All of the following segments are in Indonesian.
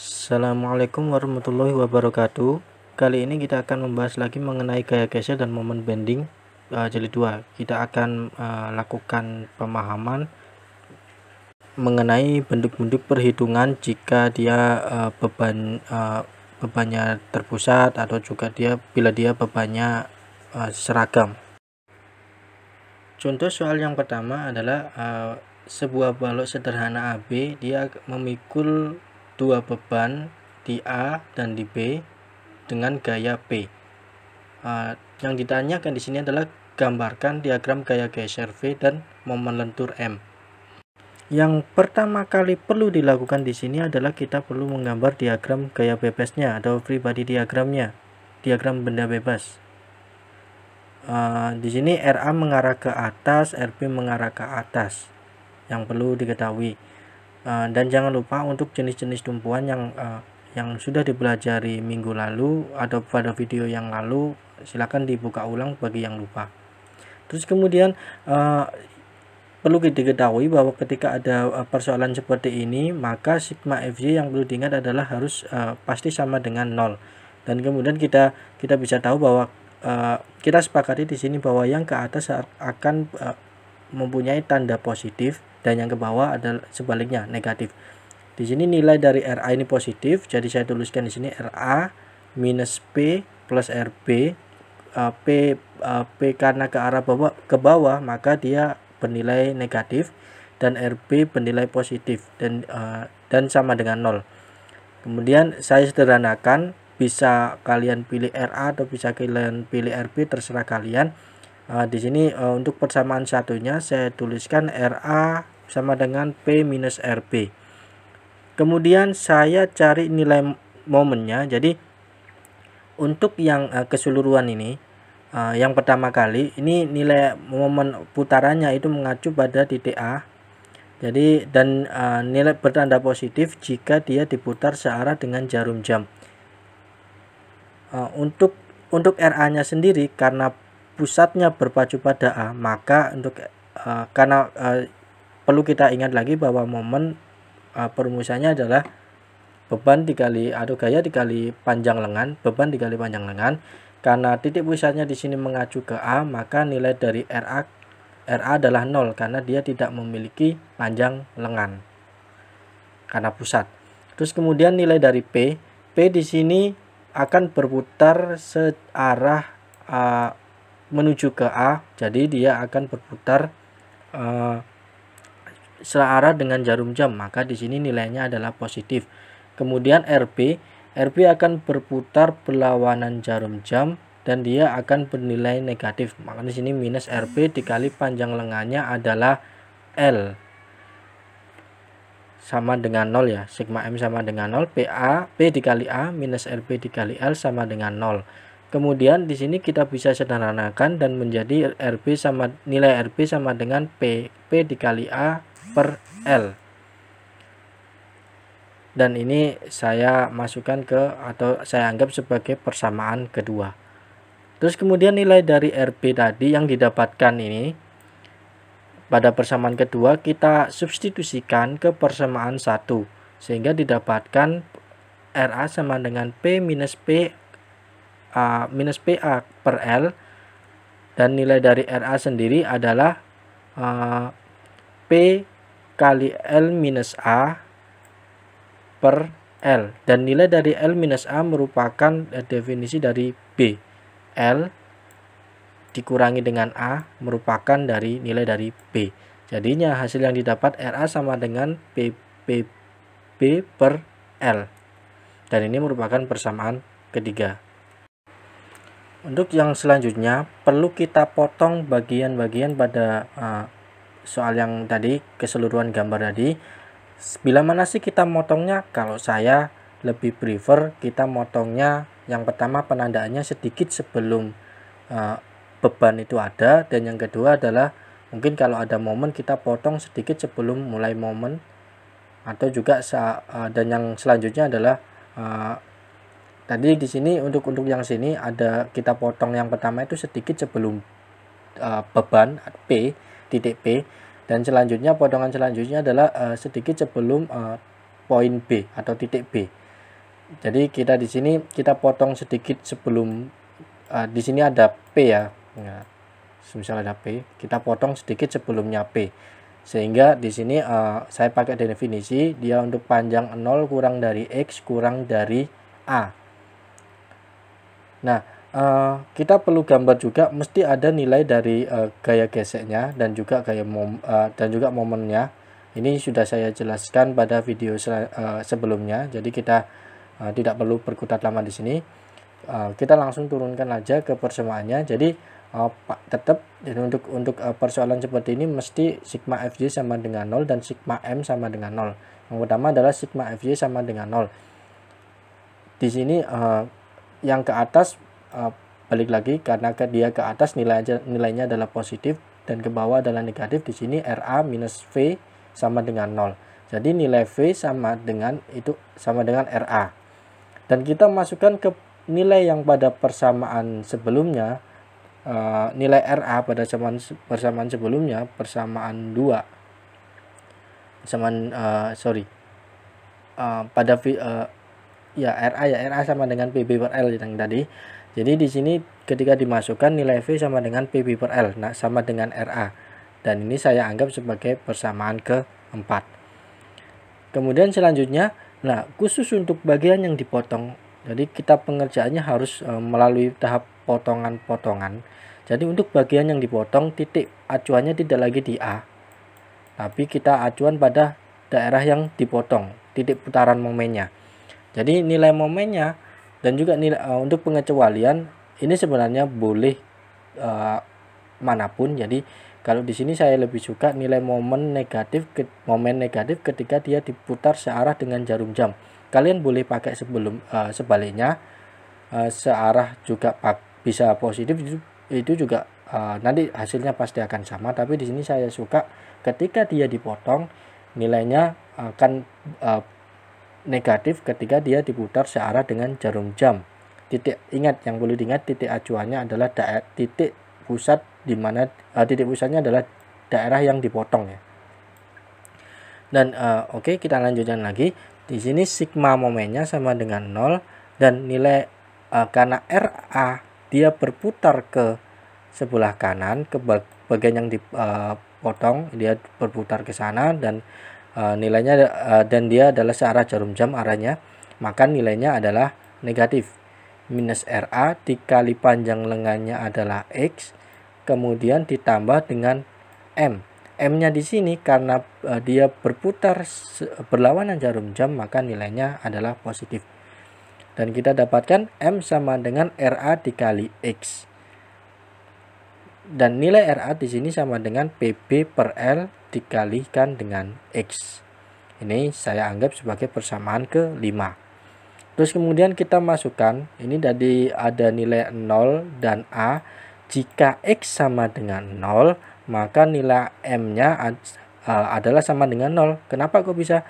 Assalamualaikum warahmatullahi wabarakatuh Kali ini kita akan membahas lagi mengenai gaya geser dan momen bending uh, eh, jeli 2 Kita akan uh, lakukan pemahaman mengenai bentuk-bentuk perhitungan jika dia uh, beban uh, bebannya terpusat atau juga dia bila dia bebannya uh, seragam Contoh soal yang pertama adalah uh, sebuah balok sederhana AB dia memikul dua beban di A dan di B dengan gaya P. Uh, yang ditanyakan di sini adalah gambarkan diagram gaya geser V dan momen lentur M. Yang pertama kali perlu dilakukan di sini adalah kita perlu menggambar diagram gaya bebasnya atau free body diagramnya, diagram benda bebas. Uh, di sini RA mengarah ke atas, RP mengarah ke atas. Yang perlu diketahui. Eh, dan jangan lupa untuk jenis-jenis tumpuan yang uh, yang sudah dipelajari minggu lalu atau pada video yang lalu silahkan dibuka ulang bagi yang lupa. Terus kemudian uh, perlu diketahui bahwa ketika ada persoalan seperti ini maka sigma fj yang perlu diingat adalah harus uh, pasti sama dengan nol. dan kemudian kita kita bisa tahu bahwa uh, kita sepakati di sini bahwa yang ke atas akan uh, mempunyai tanda positif dan yang ke bawah adalah sebaliknya negatif. Di sini nilai dari RA ini positif, jadi saya tuliskan di sini RA minus P plus RB. Eh, P eh, P karena ke arah bawah ke bawah maka dia bernilai negatif dan RB bernilai positif dan eh, dan sama dengan nol. Kemudian saya sederhanakan bisa kalian pilih RA atau bisa kalian pilih RB terserah kalian Nah, di sini uh, untuk persamaan satunya saya tuliskan RA sama dengan P minus RP. kemudian saya cari nilai momennya jadi untuk yang uh, keseluruhan ini uh, yang pertama kali ini nilai momen putarannya itu mengacu pada titik A jadi dan uh, nilai bertanda positif jika dia diputar searah dengan jarum jam uh, untuk untuk RA nya sendiri karena pusatnya berpacu pada A, maka untuk uh, karena uh, perlu kita ingat lagi bahwa momen uh, perumusannya adalah beban dikali atau gaya dikali panjang lengan, beban dikali panjang lengan. Karena titik pusatnya di sini mengacu ke A, maka nilai dari RA RA adalah 0 karena dia tidak memiliki panjang lengan. Karena pusat. Terus kemudian nilai dari P, P di sini akan berputar searah uh, menuju ke A jadi dia akan berputar uh, searah dengan jarum jam maka di sini nilainya adalah positif kemudian RP, RP akan berputar berlawanan jarum jam dan dia akan bernilai negatif maka di sini minus RP dikali panjang lengannya adalah L sama dengan 0 ya sigma M sama dengan 0 PA P dikali A minus RP dikali L sama dengan 0 Kemudian di sini kita bisa sederhanakan dan menjadi RB sama nilai RB sama dengan P, P dikali A per L. Dan ini saya masukkan ke atau saya anggap sebagai persamaan kedua. Terus kemudian nilai dari RB tadi yang didapatkan ini pada persamaan kedua kita substitusikan ke persamaan satu sehingga didapatkan RA sama dengan P minus P A minus PA per L dan nilai dari RA sendiri adalah uh, P kali L minus A per L dan nilai dari L minus A merupakan e, definisi dari B L dikurangi dengan A merupakan dari nilai dari B jadinya hasil yang didapat RA sama dengan P, P, B per L dan ini merupakan persamaan ketiga untuk yang selanjutnya, perlu kita potong bagian-bagian pada uh, soal yang tadi, keseluruhan gambar tadi. Bila mana sih kita motongnya? Kalau saya lebih prefer kita motongnya yang pertama penandaannya sedikit sebelum uh, beban itu ada dan yang kedua adalah mungkin kalau ada momen kita potong sedikit sebelum mulai momen atau juga uh, dan yang selanjutnya adalah uh, tadi di sini untuk untuk yang sini ada kita potong yang pertama itu sedikit sebelum uh, beban P titik P dan selanjutnya potongan selanjutnya adalah uh, sedikit sebelum uh, poin B atau titik B jadi kita di sini kita potong sedikit sebelum uh, di sini ada P ya nah, misal ada P kita potong sedikit sebelumnya P sehingga di sini uh, saya pakai definisi dia untuk panjang 0 kurang dari X kurang dari A Nah, uh, kita perlu gambar juga mesti ada nilai dari uh, gaya geseknya dan juga gaya mom, uh, dan juga momennya. Ini sudah saya jelaskan pada video uh, sebelumnya. Jadi kita uh, tidak perlu berkutat lama di sini. Uh, kita langsung turunkan aja ke persamaannya. Jadi uh, tetap jadi untuk untuk persoalan seperti ini mesti sigma fj sama dengan 0 dan sigma m sama dengan 0. Yang pertama adalah sigma fj sama dengan 0. Di sini yang ke atas uh, balik lagi karena ke dia ke atas nilai nilainya adalah positif dan ke bawah adalah negatif di sini RA minus V sama dengan 0 jadi nilai V sama dengan itu sama dengan RA dan kita masukkan ke nilai yang pada persamaan sebelumnya uh, nilai RA pada zaman persamaan sebelumnya persamaan 2 persamaan uh, sorry uh, pada uh, ya RA ya RA sama dengan PB per L yang tadi jadi di sini ketika dimasukkan nilai V sama dengan PB per L nah sama dengan RA dan ini saya anggap sebagai persamaan keempat kemudian selanjutnya nah khusus untuk bagian yang dipotong jadi kita pengerjaannya harus e, melalui tahap potongan-potongan jadi untuk bagian yang dipotong titik acuannya tidak lagi di A tapi kita acuan pada daerah yang dipotong titik putaran momennya jadi nilai momennya dan juga nilai uh, untuk pengecualian ini sebenarnya boleh uh, manapun. Jadi kalau di sini saya lebih suka nilai momen negatif ke, momen negatif ketika dia diputar searah dengan jarum jam. Kalian boleh pakai sebelum uh, sebaliknya uh, searah juga pak, bisa positif itu juga uh, nanti hasilnya pasti akan sama tapi di sini saya suka ketika dia dipotong nilainya akan uh, negatif ketika dia diputar searah dengan jarum jam. Titik ingat yang perlu diingat titik acuannya adalah daer, titik pusat di mana uh, titik pusatnya adalah daerah yang dipotong ya. Dan uh, oke okay, kita lanjutkan lagi. Di sini sigma momennya sama dengan 0 dan nilai uh, eh, karena RA dia berputar ke sebelah kanan ke bagian yang dipotong dia berputar ke sana dan Eh, nilainya eh, dan dia adalah searah jarum jam arahnya maka nilainya adalah negatif minus RA dikali panjang lengannya adalah X kemudian ditambah dengan M M-nya di sini karena eh, dia berputar berlawanan jarum jam maka nilainya adalah positif. Dan kita dapatkan M sama dengan RA dikali X. Dan nilai RA di sini sama dengan PB per L dikalikan dengan X. Ini saya anggap sebagai persamaan ke kelima. Terus kemudian kita masukkan, ini tadi ada nilai 0 dan A. Jika X sama dengan 0, maka nilai M-nya adalah sama dengan 0. Kenapa kok bisa?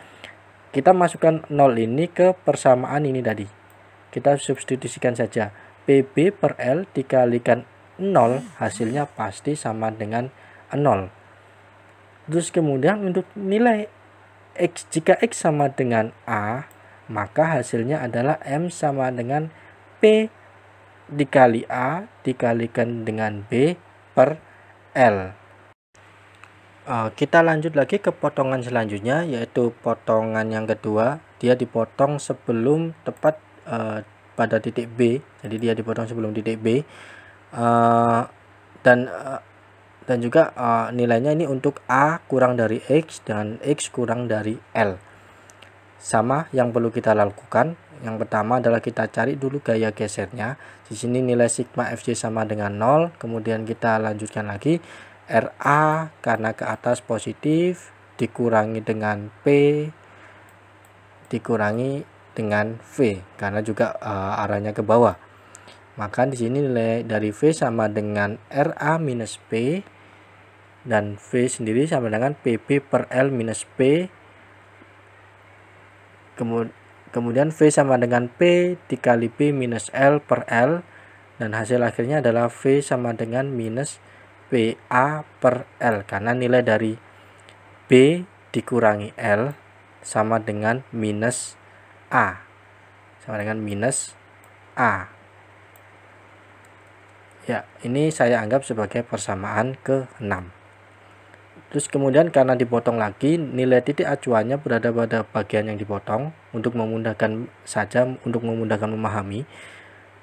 Kita masukkan 0 ini ke persamaan ini tadi. Kita substitusikan saja. PB per L dikalikan 0, hasilnya pasti sama dengan 0. Terus kemudian untuk nilai X, jika X sama dengan A, maka hasilnya adalah M sama dengan P dikali A dikalikan dengan B per L. E, kita lanjut lagi ke potongan selanjutnya, yaitu potongan yang kedua. Dia dipotong sebelum tepat e, pada titik B, jadi dia dipotong sebelum titik B. E, dan dan juga uh, nilainya ini untuk A kurang dari X dengan X kurang dari L sama yang perlu kita lakukan yang pertama adalah kita cari dulu gaya gesernya di sini nilai sigma fj sama dengan 0 kemudian kita lanjutkan lagi RA karena ke atas positif dikurangi dengan P dikurangi dengan V karena juga uh, arahnya ke bawah maka di sini nilai dari V sama dengan RA minus P dan V sendiri sama dengan PP per L minus P kemudian V sama dengan P dikali P minus L per L dan hasil akhirnya adalah V sama dengan minus PA per L karena nilai dari B dikurangi L sama dengan minus A sama dengan minus A ya ini saya anggap sebagai persamaan ke-6 Terus kemudian karena dipotong lagi, nilai titik acuannya berada pada bagian yang dipotong untuk memudahkan saja untuk memudahkan memahami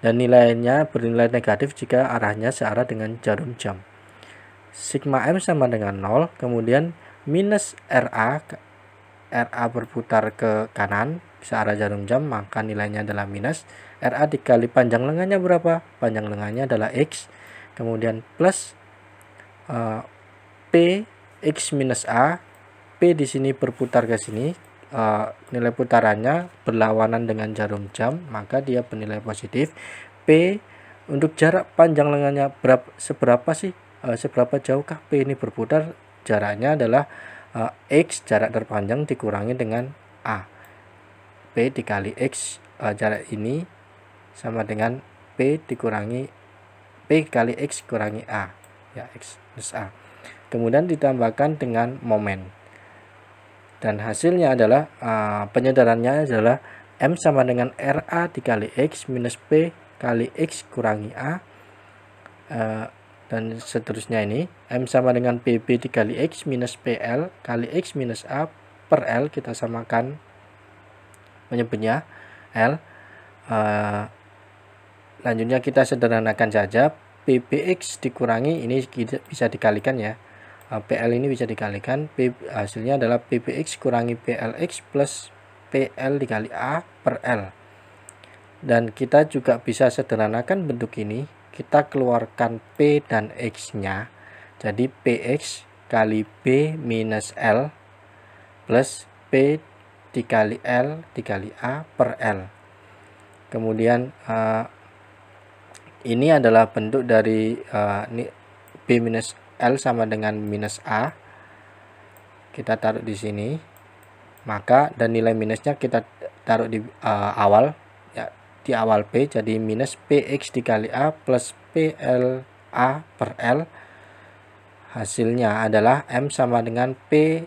dan nilainya bernilai negatif jika arahnya searah dengan jarum jam. Sigma M sama dengan 0, kemudian minus RA RA berputar ke kanan searah jarum jam maka nilainya adalah minus RA dikali panjang lengannya berapa? Panjang lengannya adalah X kemudian plus uh, P x minus a p di sini berputar ke sini uh, nilai putarannya berlawanan dengan jarum jam maka dia bernilai positif p untuk jarak panjang lengannya berapa seberapa sih uh, seberapa jauhkah p ini berputar jaraknya adalah uh, x jarak terpanjang dikurangi dengan a p dikali x uh, jarak ini sama dengan p dikurangi p kali x kurangi a ya x plus a kemudian ditambahkan dengan momen. Dan hasilnya adalah uh, ah, penyedarannya adalah M sama dengan RA dikali X minus P kali X kurangi A uh, dan seterusnya ini M sama dengan PB dikali X minus PL kali X minus A per L kita samakan menyebutnya L uh, lanjutnya kita sederhanakan saja PBX dikurangi ini bisa dikalikan ya Eh, PL ini bisa dikalikan P, hasilnya adalah PPX kurangi PLX plus PL dikali A per L dan kita juga bisa sederhanakan bentuk ini kita keluarkan P dan X nya jadi PX kali B minus L plus P dikali L dikali A per L kemudian uh, ini adalah bentuk dari uh, eh, B minus L sama dengan minus A kita taruh di sini maka dan nilai minusnya kita taruh di uh, awal ya di awal P jadi minus PX dikali A plus a per L hasilnya adalah M sama dengan p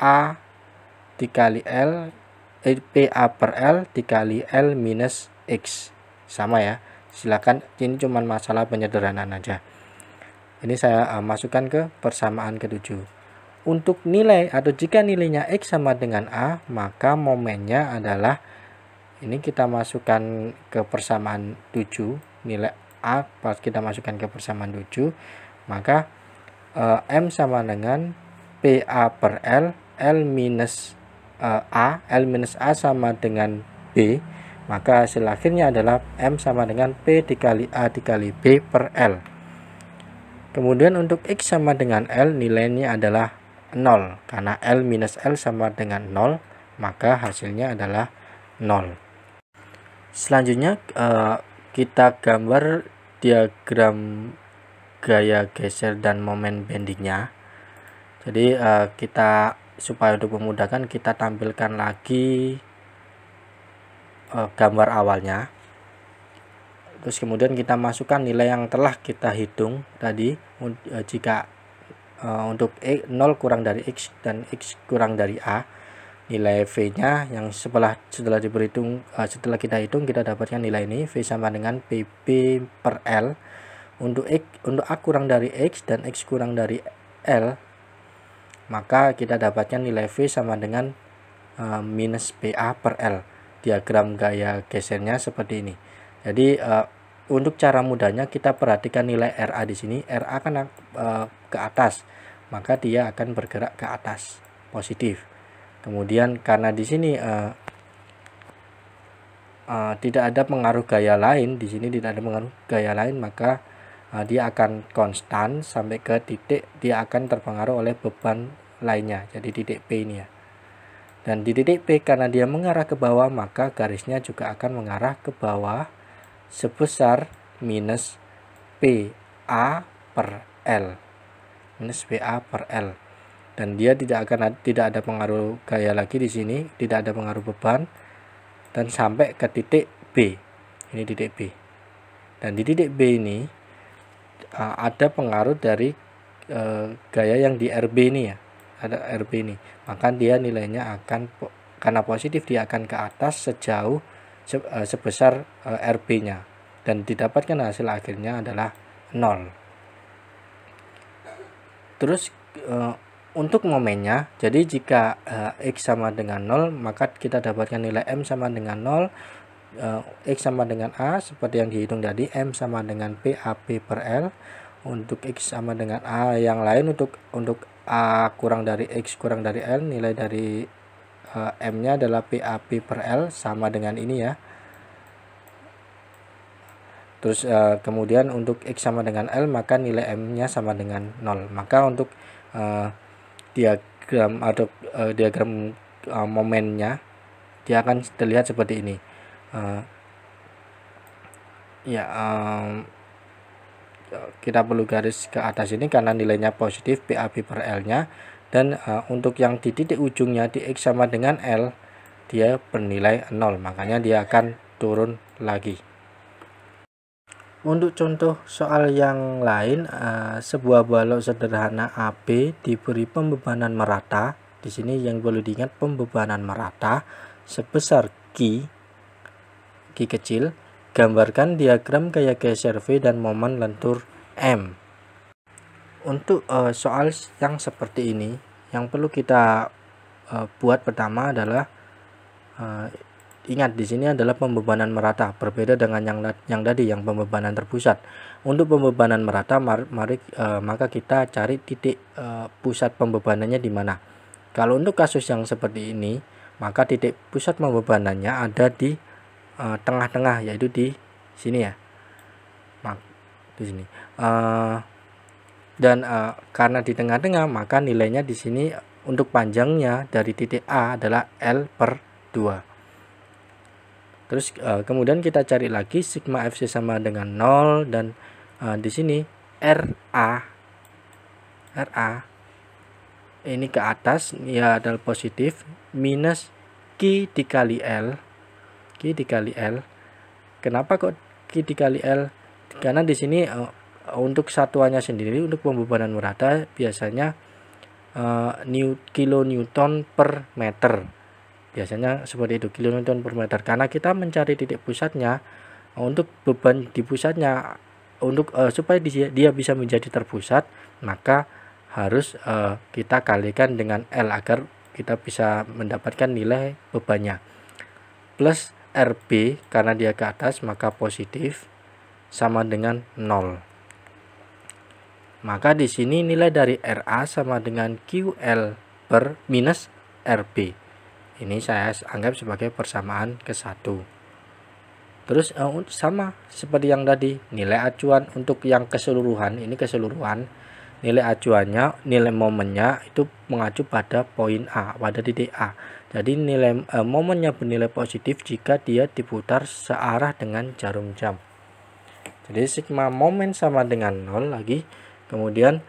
a dikali L eh, a per L dikali L minus X sama ya silakan ini cuma masalah penyederhanaan aja ini saya uh, masukkan ke persamaan ketujuh. Untuk nilai atau jika nilainya X sama dengan A, maka momennya adalah ini kita masukkan ke persamaan 7, nilai A pas kita masukkan ke persamaan 7, maka uh, M sama dengan PA per L, L minus uh, A, L minus A sama dengan B, maka hasil akhirnya adalah M sama dengan P dikali A dikali B per L. Kemudian untuk X sama dengan L nilainya adalah 0. Karena L minus L sama dengan 0, maka hasilnya adalah 0. Selanjutnya eh, kita gambar diagram gaya geser dan momen bendingnya. Jadi eh, kita supaya untuk memudahkan kita tampilkan lagi eh, gambar awalnya terus kemudian kita masukkan nilai yang telah kita hitung tadi e, jika e, untuk e, 0 kurang dari x dan x kurang dari a nilai v nya yang setelah setelah diperhitung e, setelah kita hitung kita dapatkan nilai ini v sama dengan pp per l untuk x untuk a kurang dari x dan x kurang dari l maka kita dapatkan nilai v sama dengan uh, minus pa per l diagram gaya gesernya seperti ini jadi uh, untuk cara mudahnya kita perhatikan nilai RA di sini. RA kan uh, ke atas, maka dia akan bergerak ke atas positif. Kemudian karena di sini uh, uh, tidak ada pengaruh gaya lain, di sini tidak ada pengaruh gaya lain, maka uh, dia akan konstan sampai ke titik dia akan terpengaruh oleh beban lainnya. Jadi titik P ini ya. Dan di titik P karena dia mengarah ke bawah, maka garisnya juga akan mengarah ke bawah sebesar minus PA per L minus PA per L dan dia tidak akan tidak ada pengaruh gaya lagi di sini tidak ada pengaruh beban dan sampai ke titik B ini titik B dan di titik B ini ada pengaruh dari e, gaya yang di RB ini ya ada RB ini maka dia nilainya akan karena positif dia akan ke atas sejauh Eh, sebesar eh, RB-nya dan didapatkan hasil akhirnya adalah 0. Terus eh, untuk momennya, jadi jika X sama dengan 0, maka kita dapatkan nilai M sama dengan 0, X sama dengan A, seperti yang dihitung tadi, M sama dengan P, AP per L, untuk X sama dengan A, yang lain untuk untuk A kurang dari X kurang dari L, nilai dari Eh, M-nya adalah PAP per L sama dengan ini ya. Terus uh, kemudian untuk X sama dengan L maka nilai M-nya sama dengan 0. Maka untuk uh, diagram atau uh, diagram uh, momennya dia akan terlihat seperti ini. Uh, ya um, kita perlu garis ke atas ini karena nilainya positif PAP per L-nya dan uh, untuk yang di titik ujungnya di X sama dengan L dia bernilai 0 makanya dia akan turun lagi untuk contoh soal yang lain uh, sebuah balok sederhana AB diberi pembebanan merata di sini yang perlu diingat pembebanan merata sebesar Q Q kecil gambarkan diagram gaya gaya V dan momen lentur M untuk uh, soal yang seperti ini yang perlu kita uh, buat pertama adalah uh, ingat di sini adalah pembebanan merata berbeda dengan yang yang tadi yang pembebanan terpusat untuk pembebanan merata mar, mari uh, maka kita cari titik uh, pusat pembebanannya di mana kalau untuk kasus yang seperti ini maka titik pusat pembebanannya ada di tengah-tengah uh, yaitu di sini ya di sini uh, dan uh, karena di tengah-tengah maka nilainya di sini untuk panjangnya dari titik A adalah L per 2 terus uh, kemudian kita cari lagi sigma FC sama dengan 0 dan uh, di sini RA RA ini ke atas ya adalah positif minus Q dikali L Q dikali L kenapa kok Q dikali L karena di sini untuk satuannya sendiri untuk pembebanan merata biasanya uh, new kilo newton per meter biasanya seperti itu kilo newton per meter karena kita mencari titik pusatnya untuk beban di pusatnya untuk uh, supaya dia, bisa menjadi terpusat maka harus uh, kita kalikan dengan L agar kita bisa mendapatkan nilai bebannya plus RB karena dia ke atas maka positif sama dengan 0 maka di sini nilai dari RA sama dengan QL per minus RB. Ini saya anggap sebagai persamaan ke satu. Terus eh, sama seperti yang tadi, nilai acuan untuk yang keseluruhan, ini keseluruhan, nilai acuannya, nilai momennya itu mengacu pada poin A, pada titik A. Jadi nilai eh, momennya bernilai positif jika dia diputar searah dengan jarum jam. Jadi sigma momen sama dengan nol lagi Kemudian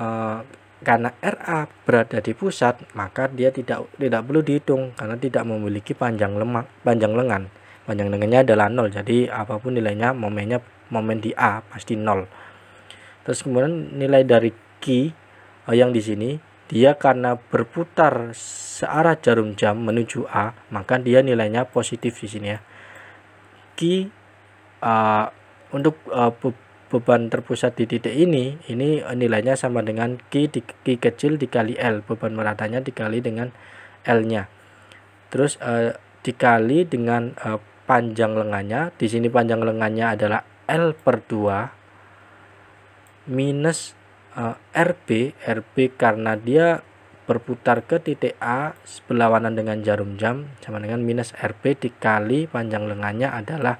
uh, karena RA berada di pusat, maka dia tidak tidak perlu dihitung karena tidak memiliki panjang lemak, panjang lengan. Panjang lengannya adalah nol Jadi apapun nilainya momennya momen di A pasti nol Terus kemudian nilai dari Q eh, yang di sini dia karena berputar searah jarum jam menuju A, maka dia nilainya positif di sini ya. Q uh, untuk uh, beban terpusat di titik ini, ini nilainya sama dengan Q, di, Q kecil dikali L, beban meratanya dikali dengan L-nya. Terus eh, dikali dengan eh, panjang lengannya, di sini panjang lengannya adalah L per 2 minus eh, RB, RB karena dia berputar ke titik A berlawanan dengan jarum jam sama dengan minus RB dikali panjang lengannya adalah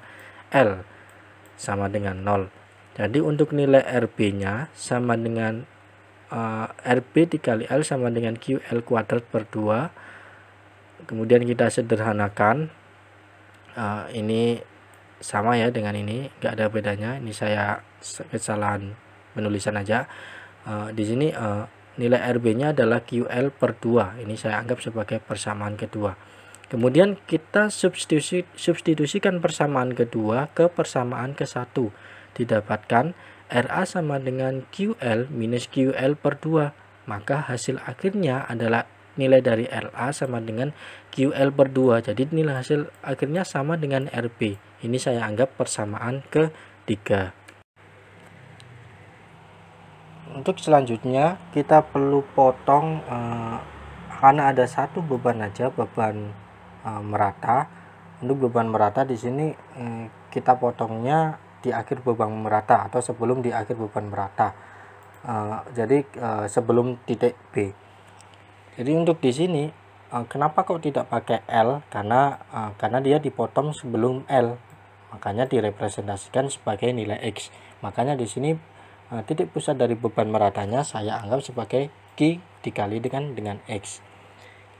L sama dengan 0. Jadi untuk nilai RB-nya sama dengan uh, eh, RB dikali L sama dengan QL kuadrat per 2. Kemudian kita sederhanakan. Uh, ini sama ya dengan ini, nggak ada bedanya. Ini saya kesalahan penulisan aja. Uh, di sini uh, nilai RB-nya adalah QL per 2. Ini saya anggap sebagai persamaan kedua. Kemudian kita substitusi, substitusikan persamaan kedua ke persamaan ke satu didapatkan RA sama dengan QL minus QL per 2 maka hasil akhirnya adalah nilai dari RA sama dengan QL per 2 jadi nilai hasil akhirnya sama dengan RB ini saya anggap persamaan ketiga untuk selanjutnya kita perlu potong eh, karena ada satu beban aja beban eh, merata untuk beban merata di sini eh, kita potongnya di akhir beban merata atau sebelum di akhir beban merata. Uh, jadi uh, sebelum titik B. Jadi untuk di sini uh, kenapa kok tidak pakai L? Karena uh, karena dia dipotong sebelum L. Makanya direpresentasikan sebagai nilai X. Makanya di sini uh, titik pusat dari beban meratanya saya anggap sebagai Q dikali dengan dengan X.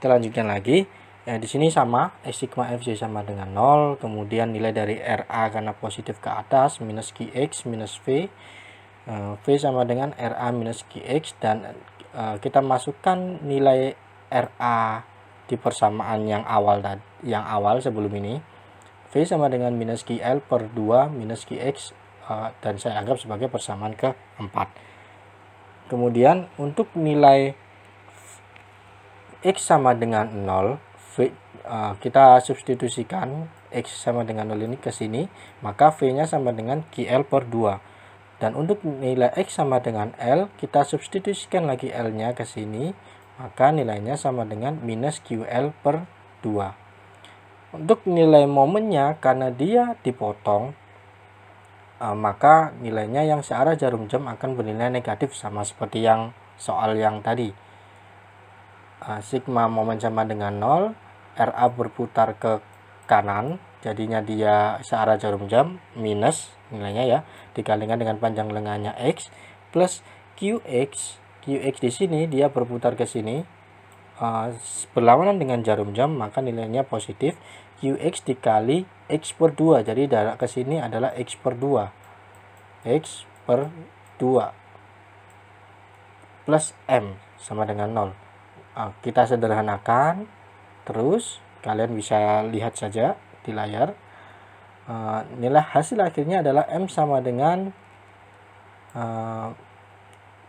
Kita lanjutkan lagi. Ya, di sini sama, S sigma fj sama dengan 0, kemudian nilai dari RA karena positif ke atas, minus gx minus V, eh, V sama dengan RA minus gx, dan eh, kita masukkan nilai RA di persamaan yang awal yang awal sebelum ini, V sama dengan minus gl per 2 minus gx, dan saya anggap sebagai persamaan ke 4. Kemudian untuk nilai X sama dengan 0, V, uh, kita substitusikan X sama dengan 0 ini ke sini, maka V-nya sama dengan QL per 2. Dan untuk nilai X sama dengan L, kita substitusikan lagi L-nya ke sini, maka nilainya sama dengan minus QL per 2. Untuk nilai momennya, karena dia dipotong, uh, maka nilainya yang searah jarum jam akan bernilai negatif sama seperti yang soal yang tadi. Ah, sigma momen sama dengan 0 RA berputar ke kanan jadinya dia searah jarum jam minus nilainya ya dikalikan dengan panjang lengannya x plus qx qx di sini dia berputar ke sini uh, berlawanan dengan jarum jam maka nilainya positif qx dikali x per 2 jadi darah ke sini adalah x per 2 x per 2 plus m sama dengan 0 Ah, kita sederhanakan terus kalian bisa lihat saja di layar ah, nilai hasil akhirnya adalah M sama dengan ah,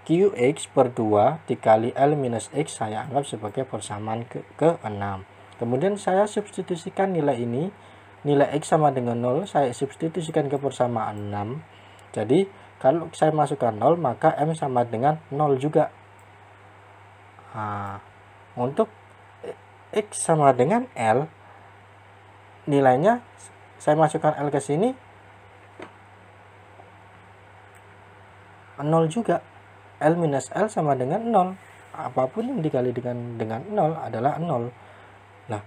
QX per 2 dikali L minus X saya anggap sebagai persamaan ke, ke 6 kemudian saya substitusikan nilai ini nilai X sama dengan 0 saya substitusikan ke persamaan 6 jadi kalau saya masukkan 0 maka M sama dengan 0 juga nah, untuk X sama dengan L nilainya saya masukkan L ke sini 0 juga L minus L sama dengan 0 apapun yang dikali dengan dengan 0 adalah 0 nah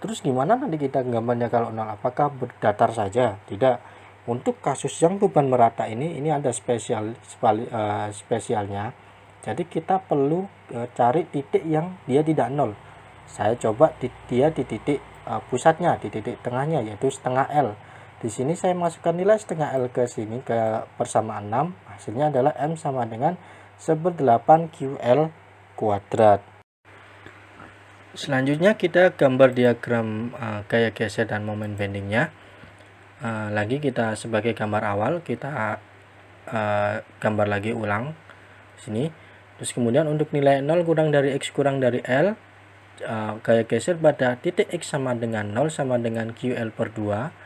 terus gimana nanti kita gambarnya kalau 0 apakah berdatar saja tidak untuk kasus yang beban merata ini ini ada spesial spali, uh, spesialnya jadi kita perlu e, cari titik yang dia tidak nol saya coba di, dia di titik e, pusatnya di titik tengahnya yaitu setengah L di sini saya masukkan nilai setengah L ke sini ke persamaan 6 hasilnya adalah M sama dengan 1 8 QL kuadrat selanjutnya kita gambar diagram e, gaya geser dan momen bendingnya uh, lagi kita sebagai gambar awal kita uh, gambar lagi ulang sini Terus kemudian untuk nilai 0 kurang dari X kurang dari L, kayak uh, gaya geser pada titik X sama dengan 0 sama dengan QL per 2.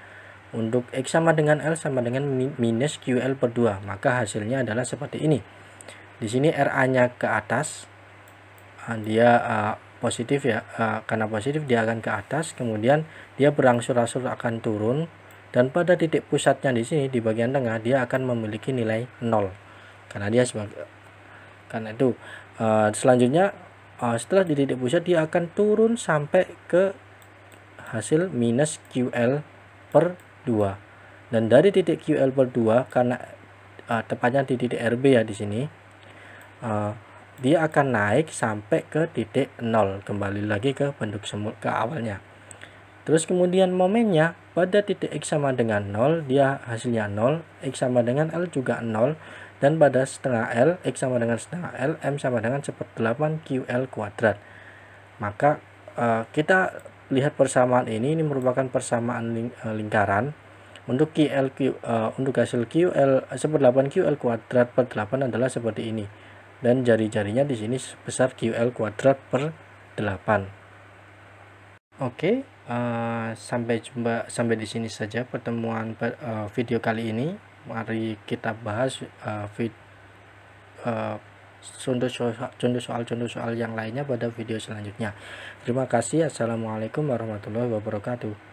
Untuk X sama dengan L sama dengan minus QL per 2. Maka hasilnya adalah seperti ini. Di sini RA-nya ke atas. Uh, dia uh, positif ya, karena positif dia akan ke atas. Kemudian dia berangsur-angsur akan turun. Dan pada titik pusatnya di sini, di bagian tengah, dia akan memiliki nilai 0. Karena dia sebagai karena itu uh, selanjutnya uh, setelah di titik pusat dia akan turun sampai ke hasil minus QL per 2 dan dari titik QL per 2 karena uh, tepatnya di titik RB ya di sini uh, dia akan naik sampai ke titik 0 kembali lagi ke bentuk semut ke awalnya terus kemudian momennya pada titik X sama dengan 0 dia hasilnya 0 X sama dengan L juga 0 dan pada setengah L X sama dengan setengah L M sama dengan seperdelapan QL kuadrat maka uh, kita lihat persamaan ini ini merupakan persamaan ling uh, lingkaran untuk QL Q, uh, untuk hasil QL seperdelapan QL kuadrat per delapan adalah seperti ini dan jari-jarinya di sini sebesar QL kuadrat per delapan oke okay, uh, sampai jumpa sampai di sini saja pertemuan uh, video kali ini mari kita bahas uh, vid, uh, contoh soal contoh soal contoh soal yang lainnya pada video selanjutnya. Terima kasih. Assalamualaikum warahmatullahi wabarakatuh.